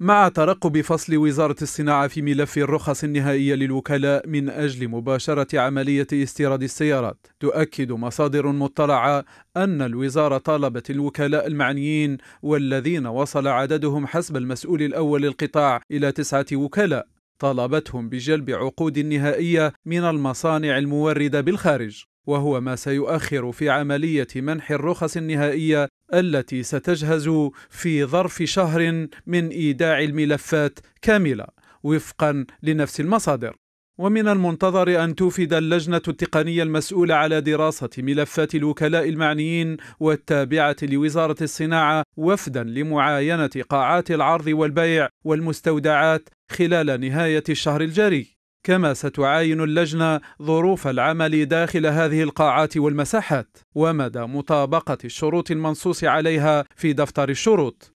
مع ترقب فصل وزارة الصناعة في ملف الرخص النهائية للوكلاء من أجل مباشرة عملية استيراد السيارات تؤكد مصادر مطلعة أن الوزارة طالبت الوكلاء المعنيين والذين وصل عددهم حسب المسؤول الأول للقطاع إلى تسعة وكلاء طالبتهم بجلب عقود نهائية من المصانع الموردة بالخارج وهو ما سيؤخر في عملية منح الرخص النهائية التي ستجهز في ظرف شهر من ايداع الملفات كامله وفقا لنفس المصادر ومن المنتظر أن توفد اللجنة التقنية المسؤولة على دراسة ملفات الوكلاء المعنيين والتابعة لوزارة الصناعة وفدا لمعاينة قاعات العرض والبيع والمستودعات خلال نهاية الشهر الجاري كما ستعاين اللجنة ظروف العمل داخل هذه القاعات والمساحات ومدى مطابقة الشروط المنصوص عليها في دفتر الشروط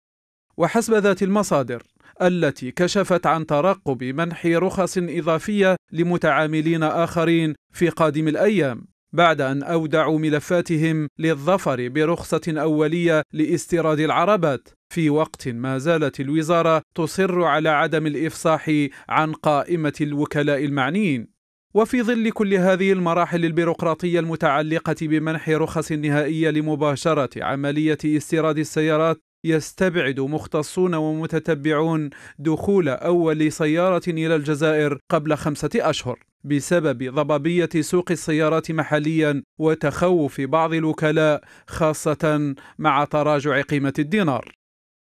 وحسب ذات المصادر التي كشفت عن ترقب منح رخص إضافية لمتعاملين آخرين في قادم الأيام بعد أن أودعوا ملفاتهم للظفر برخصة أولية لاستيراد العربات في وقت ما زالت الوزارة تصر على عدم الإفصاح عن قائمة الوكلاء المعنيين وفي ظل كل هذه المراحل البيروقراطية المتعلقة بمنح رخص نهائية لمباشرة عملية استيراد السيارات يستبعد مختصون ومتتبعون دخول أول سيارة إلى الجزائر قبل خمسة أشهر بسبب ضبابية سوق السيارات محليا وتخوف بعض الوكلاء خاصة مع تراجع قيمة الدينار